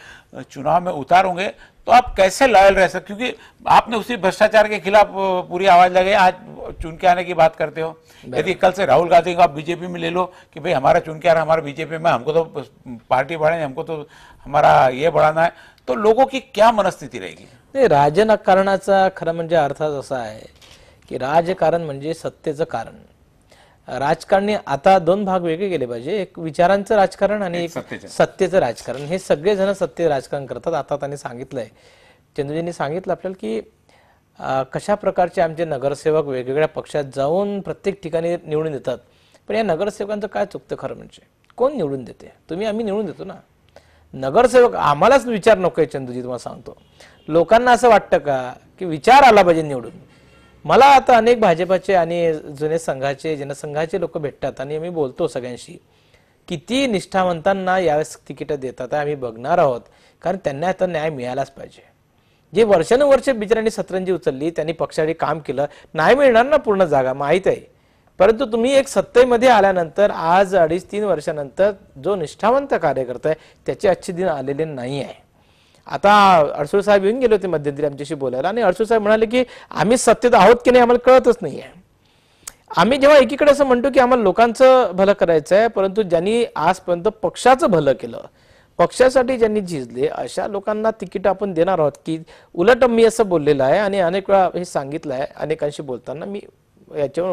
चुनाव में उतारोगे तो आप कैसे लॉयल रह सकते क्योंकि आपने उसी भ्रष्टाचार के खिलाफ पूरी आवाज लगे आज चुन के आने की बात करते हो यदि कल से राहुल गांधी को आप बीजेपी में ले लो कि भाई हमारा चुन के आ रहा हमारा बीजेपी में हमको तो पार्टी बढ़ानी हमको तो हमारा ये बढ़ाना है तो लोगों की क्या मनस्थिती रहेगी नाही राजकारणाचा खरं म्हणजे अर्थात असा आहे की राजकारण म्हणजे सत्तेचं कारण राजकारणी आता दोन भाग वेगळे केले पाहिजे एक विचारांचं राजकारण आणि एक सत्तेचं राजकारण हे सगळेजण सत्ते राजकारण करतात आता त्यांनी सांगितलंय चंद्रजींनी सांगितलं आपल्याला की कशा प्रकारचे आमचे नगरसेवक वेगवेगळ्या पक्षात जाऊन प्रत्येक ठिकाणी निवडून देतात पण या नगरसेवकांचं काय चुकतं खरं म्हणजे कोण निवडून देते तुम्ही आम्ही निवडून देतो ना नगरसेवक आम्हालाच विचार नको आहे चंदूजी तुम्हाला सांगतो लोकांना असं वाटतं का की विचार आला पाहिजे निवडून मला आता अनेक भाजपाचे आणि जुने संघाचे जनसंघाचे लोक भेटतात आणि मी बोलतो सगळ्यांशी किती निष्ठावंतांना यावेळेस तिकीटं देतात आम्ही बघणार आहोत कारण त्यांना आता न्याय मिळालाच पाहिजे जे वर्षानुवर्षे बिचारांनी सतरंजी उचलली त्यांनी पक्षाने काम केलं नाही मिळणार ना पूर्ण जागा माहीत आहे परंतु तुम्ही एक सत्तेमध्ये आल्यानंतर आज अडीच तीन वर्षानंतर जो निष्ठावंत कार्यकर्ता आहे त्याचे अच्छे दिन आलेले नाही आहे आता अडसूळ साहेब येऊन गेले होते मध्यंतरी आमच्याशी बोलायला आणि अडसूळ साहेब म्हणाले की आम्ही सत्तेत आहोत की नाही आम्हाला कळतच नाही आहे आम्ही जेव्हा एकीकडे असं म्हणतो की आम्हाला लोकांचं भलं करायचं आहे परंतु ज्यांनी आजपर्यंत पक्षाचं भलं केलं पक्षासाठी ज्यांनी झिजले अशा लोकांना तिकीट आपण देणार आहोत की उलट मी असं बोललेलं आहे आणि अनेक वेळा हे सांगितलं आहे अनेकांशी बोलताना मी याच्या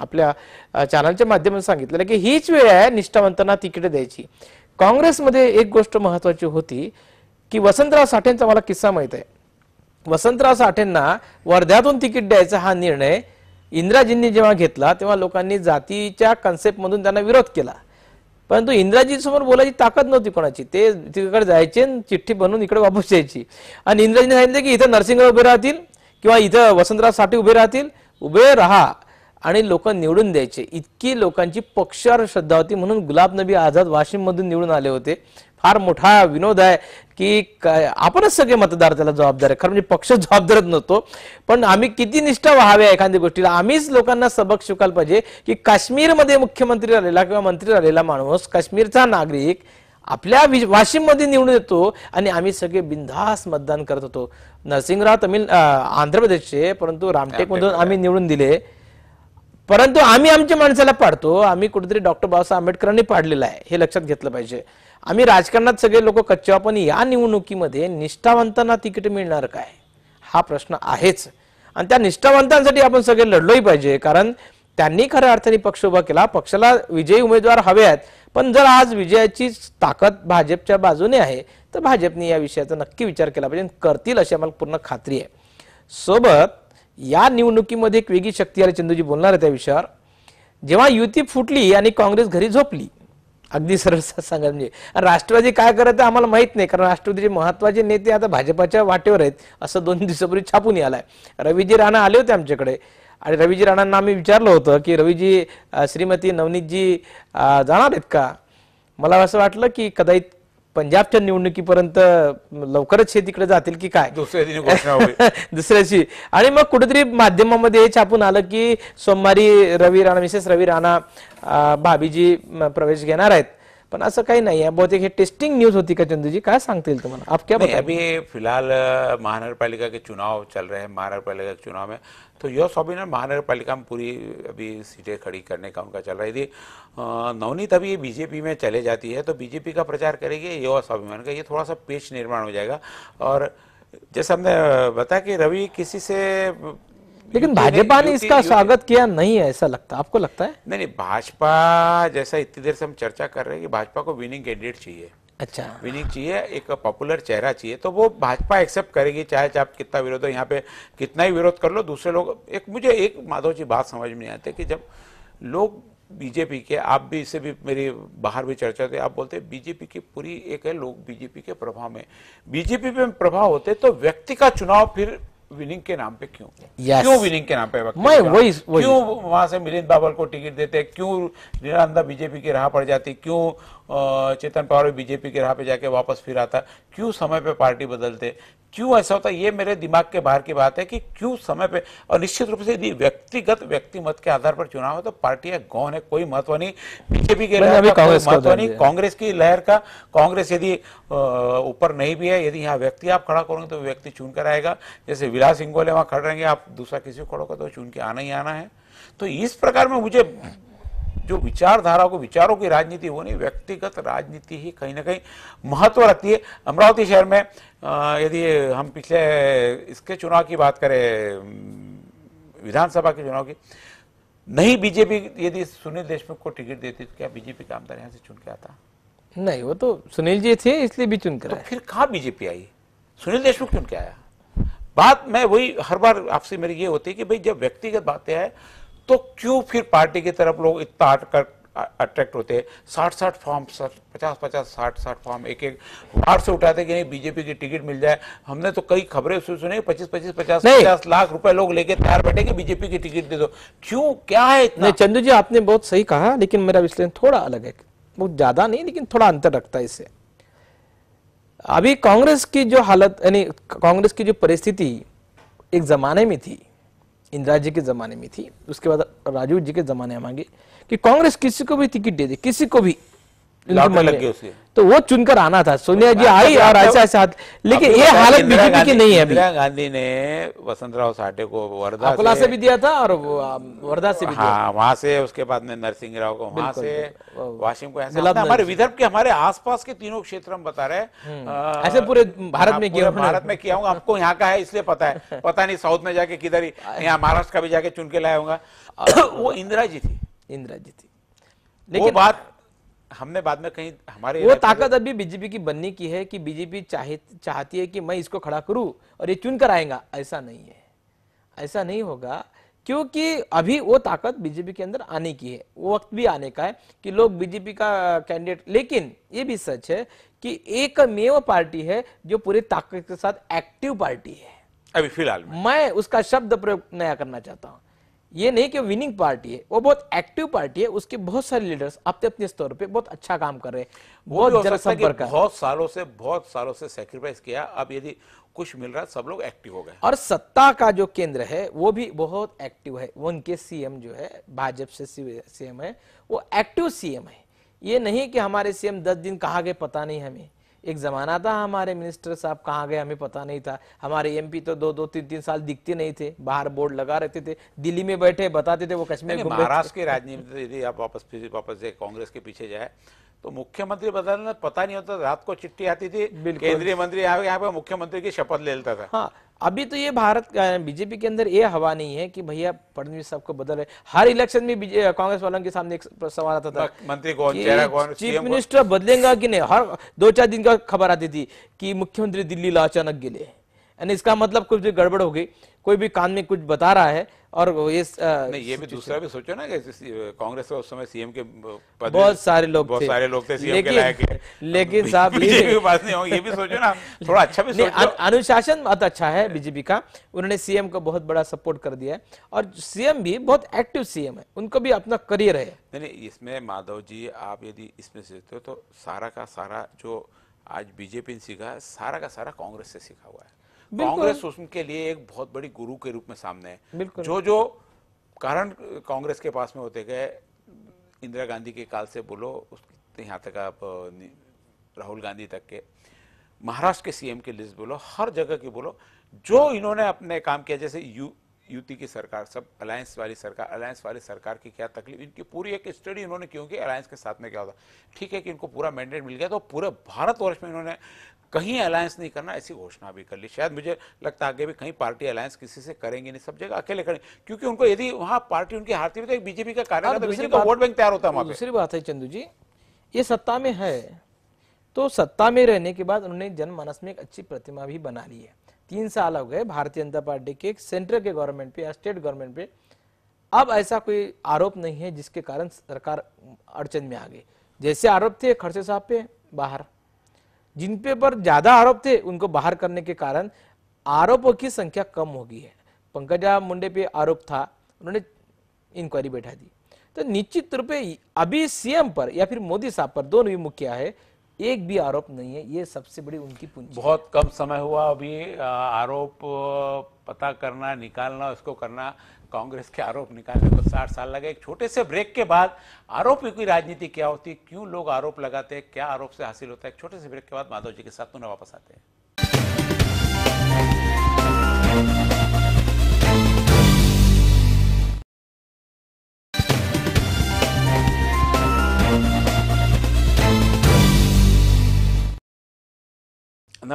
आपल्या चॅनलच्या माध्यमातून सांगितलेलं की हीच वेळ आहे निष्ठावंतांना तिकीट द्यायची काँग्रेसमध्ये एक गोष्ट महत्वाची होती की वसंतराव साठेंचा मला किस्सा माहित आहे वसंतराव साठेंना वर्ध्यातून तिकीट द्यायचा हा निर्णय इंद्राजींनी जेव्हा घेतला तेव्हा लोकांनी जातीच्या कन्सेप्टमधून त्यांना विरोध केला परंतु समोर बोलायची ताकद नव्हती कोणाची ते तिकडे जायचे चिठ्ठी बनवून इकडे वापस यायची आणि इंद्राजींनी सांगितले की इथं नरसिंहराव उभे राहतील किंवा इथं वसंतराव साठे उभे राहतील उभे राहा आणि लोक निवडून द्यायचे इतकी लोकांची पक्षावर श्रद्धा होती म्हणून गुलाब नबी आझाद वाशिममधून निवडून आले होते फार मोठा विनोद आहे की आपणच सगळे मतदार त्याला जबाबदार आहे खरं म्हणजे पक्ष जबाबदारच नव्हतो पण आम्ही किती निष्ठा व्हाव्या एखाद्या गोष्टीला आम्हीच लोकांना सबक शिकायला पाहिजे की काश्मीरमध्ये मुख्यमंत्री राहिलेला किंवा मंत्री झालेला माणूस काश्मीरचा नागरिक आपल्या मध्ये निवडून येतो आणि आम्ही सगळे बिनधास मतदान करत होतो नरसिंगराव तमिळ आंध्र प्रदेशचे परंतु रामटेकमधून आम्ही निवडून दिले परंतु आम्ही आमच्या माणसाला पाडतो आम्ही कुठेतरी डॉक्टर बाबासाहेब आंबेडकरांनी पाडलेलं आहे हे लक्षात घेतलं पाहिजे आम्ही राजकारणात सगळे लोक कच्चे पण या निवडणुकीमध्ये निष्ठावंतांना तिकीट मिळणार काय हा प्रश्न आहेच आणि त्या निष्ठावंतांसाठी आपण सगळे लढलोही पाहिजे कारण त्यांनी खऱ्या अर्थाने पक्ष उभा केला पक्षाला विजयी उमेदवार हवे आहेत पण जर आज विजयाची ताकद भाजपच्या बाजूने आहे तर भाजपने या विषयाचा नक्की विचार केला पाहिजे करतील अशी आम्हाला पूर्ण खात्री आहे सोबत या निवडणुकीमध्ये एक वेगळी शक्ती आली चंदूजी बोलणार आहे त्या विषयावर जेव्हा युती फुटली आणि काँग्रेस घरी झोपली अगदी सरळ सांगा म्हणजे राष्ट्रवादी काय करत आम्हाला माहित नाही कारण राष्ट्रवादीचे महत्वाचे नेते आता भाजपाच्या वाटेवर आहेत असं दोन दिवसापूर्वी छापून आलाय रवीजी राणा आले होते आमच्याकडे आणि रवीजी राणांना आम्ही विचारलं होतं की रवीजी श्रीमती नवनीतजी जाणार आहेत का मला असं वाटलं की कदाचित पंजाबच्या निवडणुकीपर्यंत लवकरच हे तिकडे जातील की काय दुसऱ्या दुसऱ्याशी आणि मग कुठेतरी माध्यमामध्ये हे छापून आलं की सोमवारी रवी राणा मिसेस रवी राणा भाभीजी प्रवेश घेणार आहेत पण असं काही नाही आहे बहुतेक टेस्टिंग न्यूज होती का जी का संगते तुम्हारा आप क्या बताए अभी फिलहाल महानगर पालिका के चुनाव चल रहे हैं महानगर पालिका के चुनाव में तो यह स्वाभिनय महानगर पालिका में पूरी अभी सीटें खड़ी करने का उनका चल रहा है यदि नवनीत अभी बीजेपी में चले जाती है तो बीजेपी का प्रचार करेगी युवा स्वाभिमान का ये थोड़ा सा पेच निर्माण हो जाएगा और जैसे हमने बताया कि रवि किसी से लेकिन भाजपा ने इसका स्वागत किया नहीं है ऐसा लगता आपको लगता है नहीं नहीं भाजपा जैसा इतनी देर से हम चर्चा कर रहे हैं कि भाजपा को विनिंग कैंडिडेट चाहिए अच्छा विनिंग चाहिए एक पॉपुलर चेहरा चाहिए तो वो भाजपा एक्सेप्ट करेगी चाहे चाहे आप कितना विरोध हो यहाँ पे कितना ही विरोध कर लो दूसरे लोग एक मुझे एक माधव जी बात समझ में आती है कि जब लोग बीजेपी के आप भी इसे भी मेरी बाहर भी चर्चा थी आप बोलते बीजेपी की पूरी एक है लोग बीजेपी के प्रभाव में बीजेपी में प्रभाव होते तो व्यक्ति का चुनाव फिर विनिंग के नाम पे क्यों yes. क्यों विनिंग के नाम पे मैं वही वही क्यों वहां से मिलिंद बाबर को टिकट देते क्यों रीनानंदा बीजेपी की राह पड़ जाती क्यों चेतन पवार बीजेपी के राह पे जाके वापस फिर आता क्यों समय पे पार्टी बदलते क्यों ऐसा होता है ये मेरे दिमाग के बाहर की बात है कि क्यों समय पे और निश्चित रूप से यदि व्यक्तिगत व्यक्ति मत के आधार पर चुनाव है तो पार्टियां गौन है कोई महत्व नहीं बीजेपी के महत्व नहीं कांग्रेस की लहर का कांग्रेस यदि ऊपर नहीं भी है यदि यहाँ व्यक्ति आप खड़ा करोगे तो व्यक्ति चुन कर आएगा जैसे विलास इंगोले वहां खड़े रहेंगे आप दूसरा किसी को खड़ोगे तो चुन के आना ही आना है तो इस प्रकार में मुझे जो विचारधारा को विचारों की राजनीति नहीं व्यक्तिगत राजनीति ही कहीं ना कहीं महत्व रखती है अमरावती शहर में यदि हम पिछले इसके चुनाव की बात करें विधानसभा के चुनाव की नहीं बीजेपी यदि सुनील देशमुख को टिकट देती तो क्या बीजेपी का आमदार यहाँ से चुन के आता नहीं वो तो सुनील जी थे इसलिए भी चुन कर तो फिर कहाँ बीजेपी आई सुनील देशमुख चुन के आया बात मैं वही हर बार आपसे मेरी ये होती है कि भाई जब व्यक्तिगत बातें हैं तो क्यों फिर पार्टी की तरफ लोग इतना अट्रैक्ट होते हैं साठ साठ फॉर्म पचास पचास साठ साठ फॉर्म एक एक बाहर से उठाते कि नहीं बीजेपी की टिकट मिल जाए हमने तो कई खबरें सुनी पच्चीस पच्चीस पचास पचास लाख रुपए लोग लेके तैयार बैठे कि बीजेपी की टिकट दे दो क्यों क्या है इतना चंदू जी आपने बहुत सही कहा लेकिन मेरा विश्लेषण थोड़ा अलग है बहुत ज्यादा नहीं लेकिन थोड़ा अंतर रखता है इससे अभी कांग्रेस की जो हालत यानी कांग्रेस की जो परिस्थिति एक जमाने में थी इंदिरा जी के ज़माने में थी उसके बाद राजीव जी के ज़माने में आगे कि कांग्रेस किसी को भी टिकट दे दे किसी को भी तो वो चुनकर आना था सोनिया जी आई और ऐसे ऐसे हाथ लेकिन ये हालत बीजेपी की नहीं है इंदिरा गांधी ने वसंतराव साठे को वर्धा अकोला से भी दिया था और वर्धा से भी हाँ वहाँ से उसके बाद में नरसिंह राव को वहाँ से वाशिम को ऐसे हमारे विदर्भ के हमारे आसपास के तीनों क्षेत्र हम बता रहे हम्म। ऐसे पूरे भारत में हाँ, किया भारत में किया हूँ आपको यहाँ का है इसलिए पता है पता नहीं साउथ में जाके किधर ही यहाँ महाराष्ट्र का भी जाके चुनके लाया होगा वो इंदिरा जी थी इंदिरा जी थी लेकिन वो बात हमने बाद में कहीं हमारे वो ताकत अभी बीजेपी की बनने की है कि बीजेपी चाहती है कि मैं इसको खड़ा करूं और ये चुन कर आएगा ऐसा नहीं है ऐसा नहीं होगा क्योंकि अभी वो ताकत बीजेपी के अंदर आने की है वो वक्त भी आने का है कि लोग बीजेपी का कैंडिडेट लेकिन ये भी सच है कि एक मेव पार्टी है जो पूरी ताकत के साथ एक्टिव पार्टी है अभी फिलहाल मैं उसका शब्द प्रयोग नया करना चाहता हूँ ये नहीं कि विनिंग पार्टी है वो बहुत एक्टिव पार्टी है उसके बहुत सारे लीडर्स अपने अपने स्तर पे बहुत अच्छा काम कर रहे हैं बहुत बहुत सालों से बहुत सालों से सेक्रीफाइस किया अब यदि कुछ मिल रहा है सब लोग एक्टिव हो गए और सत्ता का जो केंद्र है वो भी बहुत एक्टिव है वो उनके सीएम जो है भाजपा से सीएम है वो एक्टिव सीएम है ये नहीं कि हमारे सीएम दस दिन कहा गए पता नहीं हमें एक ज़माना था हमारे मिनिस्टर साहब कहाँ गए हमें पता नहीं था हमारे एमपी तो दो दो तीन तीन साल दिखते नहीं थे बाहर बोर्ड लगा रहते थे दिल्ली में बैठे बताते थे वो कश्मीर महाराष्ट्र की राजनीति यदि आप वापस फिर वापस कांग्रेस के पीछे जाए तो मुख्यमंत्री बदलना पता नहीं होता रात को चिट्ठी आती थी केंद्रीय मंत्री यहाँ पे मुख्यमंत्री की शपथ ले लेता था हाँ अभी तो ये भारत बीजेपी के अंदर ये हवा नहीं है कि भैया फडनवीस साहब को बदल रहे हर इलेक्शन में कांग्रेस वालों के सामने एक सवाल आता था मंत्री कौन चेहरा कौन चीफ मिनिस्टर बदलेगा कि नहीं हर दो चार दिन का खबर आती थी कि मुख्यमंत्री दिल्ली ला अचानक गिले इसका मतलब कुछ गड़बड़ हो गई कोई भी कान में कुछ बता रहा है और ये नहीं ये भी दूसरा भी सोचो ना कि कांग्रेस का उस समय सीएम के बहुत सारे लोग बहुत सारे लोग थे सीएम के लायक लेकिन साहब बीजेपी के पास नहीं हो ये भी सोचो ना थोड़ा अच्छा भी सोचो अनुशासन बहुत अच्छा है बीजेपी का उन्होंने सीएम को बहुत बड़ा सपोर्ट कर दिया है और सीएम भी बहुत एक्टिव सीएम है उनको भी अपना करियर है नहीं इसमें माधव जी आप यदि इसमें सीखते हो तो सारा का सारा जो आज बीजेपी ने सीखा है सारा का सारा कांग्रेस से सीखा हुआ है कांग्रेस उनके लिए एक बहुत बड़ी गुरु के रूप में सामने है जो जो कारण कांग्रेस के पास में होते गए इंदिरा गांधी के काल से बोलो उसके यहाँ तक आप राहुल गांधी तक के महाराष्ट्र के सीएम की लिस्ट बोलो हर जगह की बोलो जो इन्होंने अपने काम किया जैसे यू युति की सरकार सब अलायंस वाली सरकार अलायंस वाली सरकार की क्या तकलीफ इनकी पूरी एक स्टडी इन्होंने की अलायंस के साथ में क्या होता ठीक है कि इनको पूरा मैंडेट मिल गया तो पूरे भारतवर्ष में इन्होंने कहीं अलायंस नहीं करना ऐसी घोषणा भी कर ली शायद मुझे लगता है आगे भी कहीं पार्टी अलायंस किसी से करेंगे नहीं सब जगह अकेले करेंगे क्योंकि उनको यदि वहाँ पार्टी उनकी हारती हुई तो बीजेपी का कार्यकर्ता का वोट बैंक तैयार होता है दूसरी बात है चंदू जी ये सत्ता में है तो सत्ता में रहने के बाद उन्होंने जनमानस में एक अच्छी प्रतिमा भी बना ली है तीन साल हो गए भारतीय जनता पार्टी के सेंटर के गवर्नमेंट पे या स्टेट गवर्नमेंट पे अब ऐसा कोई आरोप नहीं है जिसके कारण सरकार अड़चन में आ गई जैसे आरोप थे खर्चे साहब पे बाहर जिन पे पर ज्यादा आरोप थे उनको बाहर करने के कारण आरोपों की संख्या कम हो गई है पंकजा मुंडे पे आरोप था उन्होंने इंक्वायरी बैठा दी तो निश्चित रूप अभी सीएम पर या फिर मोदी साहब पर दोनों ही मुखिया है एक भी आरोप नहीं है ये सबसे बड़ी उनकी पूंजी बहुत कम समय हुआ अभी आरोप पता करना निकालना उसको करना कांग्रेस के आरोप निकालने को साठ साल लगे एक छोटे से ब्रेक के बाद आरोप की राजनीति क्या होती है क्यों लोग आरोप लगाते हैं क्या आरोप से हासिल होता है एक छोटे से ब्रेक के बाद माधव जी के साथ पुनः वापस आते हैं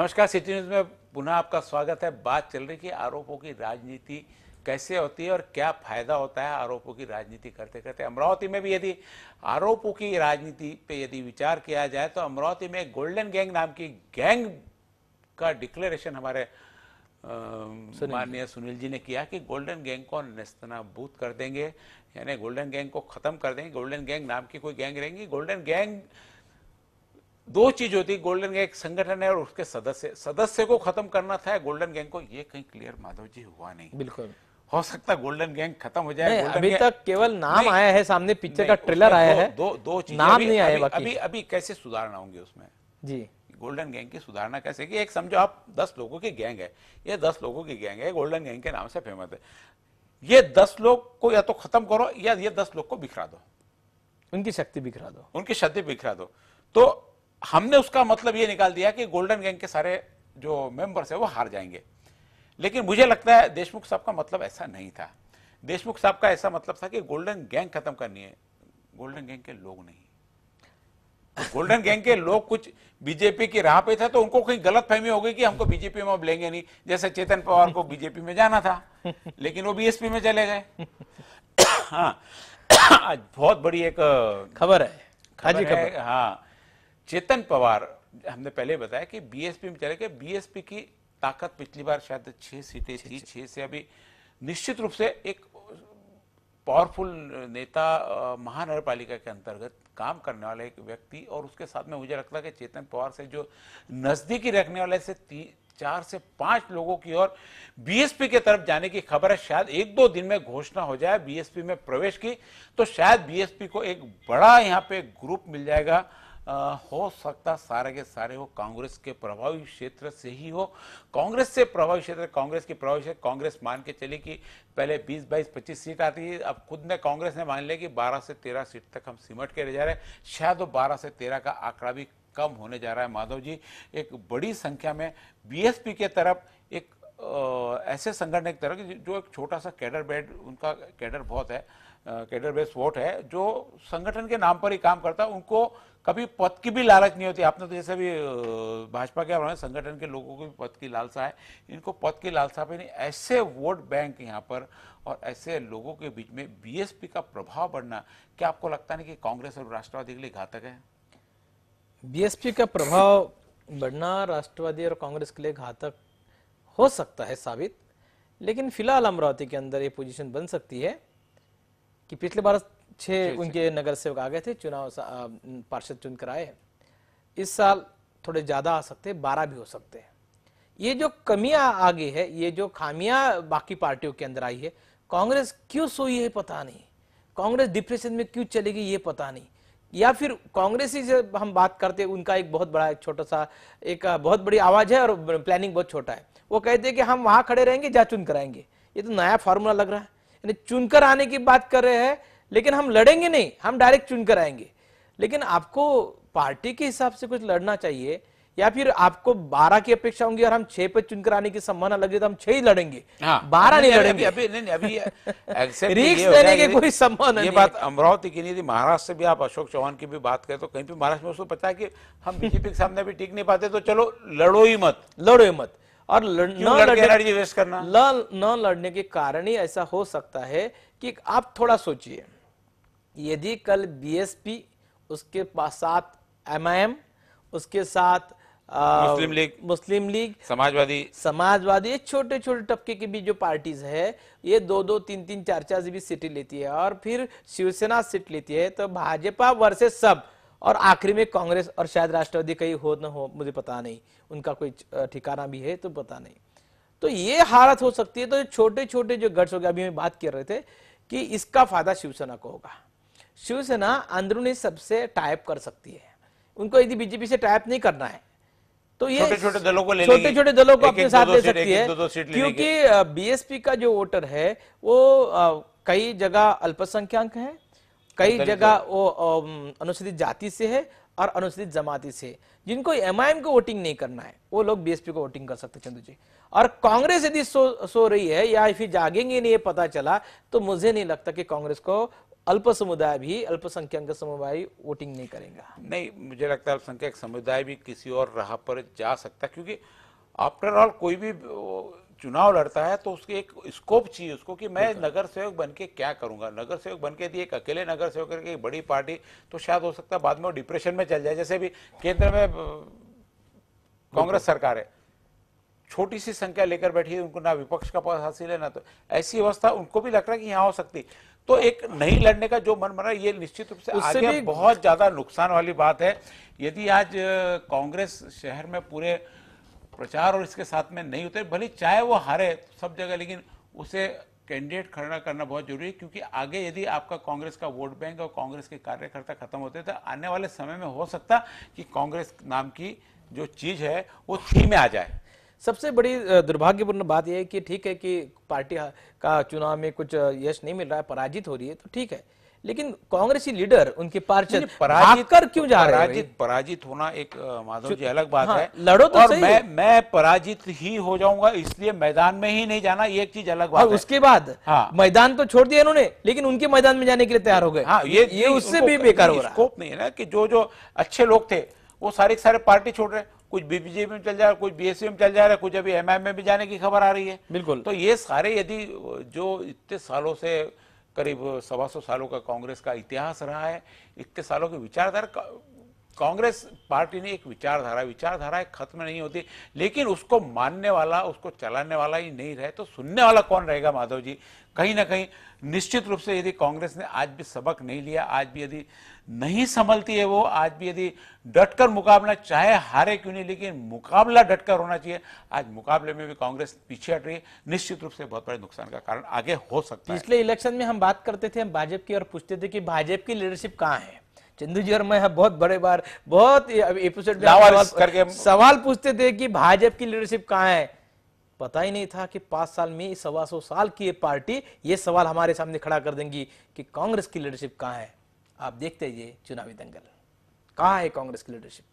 नमस्कार सिटी न्यूज में पुनः आपका स्वागत है बात चल रही कि आरोपों की राजनीति कैसे होती है और क्या फायदा होता है आरोपों की राजनीति करते करते अमरावती में भी यदि आरोपों की राजनीति पे यदि विचार किया जाए तो अमरावती में गोल्डन गैंग नाम की गैंग का डिक्लेरेशन हमारे माननीय सुनील जी ने किया कि गोल्डन गैंग को नेस्तनाबूत कर देंगे यानी गोल्डन गैंग को खत्म कर देंगे गोल्डन गैंग नाम की कोई गैंग रहेंगी गोल्डन गैंग दो चीज होती गोल्डन गैंग संगठन है और उसके सदस्य सदस्य को खत्म करना था गोल्डन गैंग को ये कहीं क्लियर माधव जी हुआ नहीं बिल्कुल हो सकता गोल्डन गैंग खत्म हो जाए अभी तक केवल नाम आया है सामने पिक्चर का ट्रेलर आया है दो दो चीज नाम नहीं आया अभी, अभी अभी कैसे सुधारना होंगे उसमें जी गोल्डन गैंग की सुधारना कैसे कि एक समझो आप दस लोगों की गैंग है ये दस लोगों की गैंग है गोल्डन गैंग के नाम से फेमस है ये दस लोग को या तो खत्म करो या ये दस लोग को बिखरा दो उनकी शक्ति बिखरा दो उनकी शक्ति बिखरा दो तो हमने उसका मतलब ये निकाल दिया कि गोल्डन गैंग के सारे जो मेंबर्स हैं वो हार जाएंगे लेकिन मुझे लगता है देशमुख साहब का मतलब ऐसा नहीं था देशमुख साहब का ऐसा मतलब था कि गोल्डन गैंग खत्म करनी है गोल्डन गैंग के लोग नहीं गोल्डन गैंग के लोग कुछ बीजेपी की राह पे था तो उनको कहीं गलत फहमी हो गई कि हमको बीजेपी में अब लेंगे नहीं जैसे चेतन पवार को बीजेपी में जाना था लेकिन वो बीएसपी में चले गए हाँ आज बहुत बड़ी एक खबर है खबर है हाँ चेतन पवार हमने पहले बताया कि बीएसपी में चले गए बीएसपी की ताकत पिछली बार शायद छह सीटें थी छह से अभी निश्चित रूप से एक पावरफुल नेता महानगर पालिका के अंतर्गत काम करने वाला एक व्यक्ति और उसके साथ में मुझे लगता है कि चेतन पवार से जो नजदीकी रखने वाले से चार से पांच लोगों की और बीएसपी के तरफ जाने की खबर है शायद एक दो दिन में घोषणा हो जाए बीएसपी में प्रवेश की तो शायद बीएसपी को एक बड़ा यहाँ पे ग्रुप मिल जाएगा आ, हो सकता सारे के सारे वो कांग्रेस के प्रभावी क्षेत्र से ही हो कांग्रेस से प्रभावी क्षेत्र कांग्रेस की प्रभावी क्षेत्र कांग्रेस मान के चले कि पहले 20 बाईस 25 सीट आती है अब खुद ने कांग्रेस ने मान लिया कि 12 से 13 सीट तक हम सिमट के रह जा रहे हैं शायद वो 12 से 13 का आंकड़ा भी कम होने जा रहा है माधव जी एक बड़ी संख्या में बी के तरफ एक ऐसे संगठन एक तरह के जो एक छोटा सा कैडर बेड उनका कैडर बहुत है कैडर बेस वोट है जो संगठन के नाम पर ही काम करता है उनको कभी पद की भी लालच नहीं होती आपने तो जैसे भी भाजपा के हमारे संगठन के लोगों को भी पद की लालसा है इनको पद की लालसा पर नहीं ऐसे वोट बैंक यहाँ पर और ऐसे लोगों के बीच में बीएसपी का प्रभाव बढ़ना क्या आपको लगता नहीं कि कांग्रेस और राष्ट्रवादी के लिए घातक है बीएसपी का प्रभाव बढ़ना राष्ट्रवादी और कांग्रेस के लिए घातक हो सकता है साबित लेकिन फिलहाल अमरावती के अंदर ये पोजीशन बन सकती है कि पिछले बार छह उनके नगर सेवक आ गए थे चुनाव पार्षद चुन कर आए इस साल थोड़े ज़्यादा आ सकते हैं बारह भी हो सकते हैं ये जो कमियां आ गई है ये जो खामियां बाकी पार्टियों के अंदर आई है कांग्रेस क्यों सोई है पता नहीं कांग्रेस डिप्रेशन में क्यों चलेगी ये पता नहीं या फिर कांग्रेस ही जब हम बात करते हैं उनका एक बहुत बड़ा एक छोटा सा एक बहुत बड़ी आवाज है और प्लानिंग बहुत छोटा है वो कहते हैं कि हम वहां खड़े रहेंगे जा चुन आएंगे ये तो नया फॉर्मूला लग रहा है यानी चुनकर आने की बात कर रहे हैं लेकिन हम लड़ेंगे नहीं हम डायरेक्ट चुनकर आएंगे लेकिन आपको पार्टी के हिसाब से कुछ लड़ना चाहिए या फिर आपको बारह की अपेक्षा होंगी और हम छह पे चुनकर आने की संभावना लग रही तो हम छह ही लड़ेंगे हाँ। बारह नहीं, लड़ेंगे अभी नहीं अभी रिक्स लेने की कोई संभावना ये बात अमरावती की नहीं थी महाराष्ट्र से भी आप अशोक चौहान की भी बात करें तो कहीं पे महाराष्ट्र में उसको पता है कि हम बीजेपी के सामने भी टिक नहीं पाते तो चलो लड़ो ही मत लड़ो ही मत और न लड़ने एनर्जी वेस्ट करना न लड़ने के कारण ही ऐसा हो सकता है कि आप थोड़ा सोचिए यदि कल बीएसपी उसके पास साथ एमआईएम उसके साथ Muslim League Muslim League Samajwadi Samajwadi ये छोटे छोटे टपके की भी जो पार्टीज है ये दो दो तीन तीन चार चार भी सीटें लेती है और फिर शिवसेना सीट लेती है तो भाजपा वर्सेस सब और आखिरी में कांग्रेस और शायद राष्ट्रवादी कहीं हो ना हो मुझे पता नहीं उनका कोई ठिकाना भी है तो पता नहीं तो ये हालत हो सकती है तो छोटे छोटे जो गट्स हो गए अभी हम बात कर रहे थे कि इसका फायदा शिवसेना को होगा शिवसेना अंदरूनी सबसे टाइप कर सकती है उनको यदि बीजेपी से टाइप नहीं करना है तो ये छोटे छोटे दलों को ले छोटे छोटे दलों को अपने साथ ले सकती है क्योंकि बीएसपी का जो वोटर है वो कई जगह अल्पसंख्यक है कई जगह वो अनुसूचित जाति से है और अनुसूचित जमाती से जिनको एमआईएम को वोटिंग नहीं करना है वो लोग बीएसपी को वोटिंग कर सकते चंदू जी और कांग्रेस यदि सो, सो रही है या फिर जागेंगे नहीं ये पता चला तो मुझे नहीं लगता कि कांग्रेस को अल्प समुदाय भी अल्पसंख्यक समुदाय वोटिंग नहीं करेगा नहीं मुझे लगता है अल्पसंख्यक समुदाय भी किसी और राह पर जा सकता क्योंकि आफ्टर ऑल कोई भी चुनाव लड़ता है तो उसके एक स्कोप चाहिए उसको कि मैं नगर सेवक बन के क्या करूंगा नगर सेवक बन के एक अकेले नगर सेवक करके एक बड़ी पार्टी तो शायद हो सकता है बाद में वो डिप्रेशन में चल जाए जैसे भी केंद्र में कांग्रेस सरकार है छोटी सी संख्या लेकर बैठी है उनको ना विपक्ष का पास हासिल है ना तो ऐसी अवस्था उनको भी लग रहा है कि यहाँ हो सकती तो एक नहीं लड़ने का जो मन बना ये निश्चित रूप से आगे बहुत ज्यादा नुकसान वाली बात है यदि आज कांग्रेस शहर में पूरे प्रचार और इसके साथ में नहीं उतरे भले चाहे वो हारे सब जगह लेकिन उसे कैंडिडेट खड़ा करना बहुत जरूरी है क्योंकि आगे यदि आपका कांग्रेस का वोट बैंक और कांग्रेस के कार्यकर्ता खत्म होते तो आने वाले समय में हो सकता कि कांग्रेस नाम की जो चीज है वो थी में आ जाए सबसे बड़ी दुर्भाग्यपूर्ण बात यह है कि ठीक है कि पार्टी का चुनाव में कुछ यश नहीं मिल रहा है पराजित हो रही है तो ठीक है लेकिन कांग्रेसी लीडर उनके पार्षद पराजित क्यों जा रहे हैं पराजित होना एक माधव जी अलग बात हाँ, है लड़ो तो और सही मैं मैं पराजित ही हो जाऊंगा इसलिए मैदान में ही नहीं जाना ये एक चीज अलग बात और हाँ, है उसके बाद हाँ, मैदान तो छोड़ दिया इन्होंने लेकिन उनके मैदान में जाने के लिए तैयार हो गए हाँ, ये ये उससे भी बेकार हो स्कोप नहीं है ना कि जो जो अच्छे लोग थे वो सारे सारे पार्टी छोड़ रहे कुछ बीबीजेपी में चल जा रहा है कुछ बीएसपी e में चल जा रहा है कुछ अभी एमआईएम में भी जाने की खबर आ रही है बिल्कुल तो ये सारे यदि जो इतने सालों से करीब सवा सौ सालों का कांग्रेस का इतिहास रहा है इतने सालों की विचारधारा कांग्रेस पार्टी ने एक विचारधारा विचारधारा एक खत्म नहीं होती लेकिन उसको मानने वाला उसको चलाने वाला ही नहीं रहे तो सुनने वाला कौन रहेगा माधव जी कहीं ना कहीं निश्चित रूप से यदि कांग्रेस ने आज भी सबक नहीं लिया आज भी यदि नहीं संभलती है वो आज भी यदि डटकर मुकाबला चाहे हारे क्यों नहीं लेकिन मुकाबला डटकर होना चाहिए आज मुकाबले में भी कांग्रेस पीछे हट रही है निश्चित रूप से बहुत बड़े नुकसान का कारण आगे हो सकता है पिछले इलेक्शन में हम बात करते थे हम भाजपा की और पूछते थे कि भाजपा की लीडरशिप कहाँ है चंदू जी और मैं बहुत बड़े बार बहुत एपिसोड में सवाल, करके सवाल पूछते थे कि भाजपा की लीडरशिप कहाँ है पता ही नहीं था कि पांच साल में सवा सौ साल की ये पार्टी ये सवाल हमारे सामने खड़ा कर देंगी कि कांग्रेस की लीडरशिप कहाँ है आप देखते रहिए चुनावी दंगल कहाँ है कांग्रेस की लीडरशिप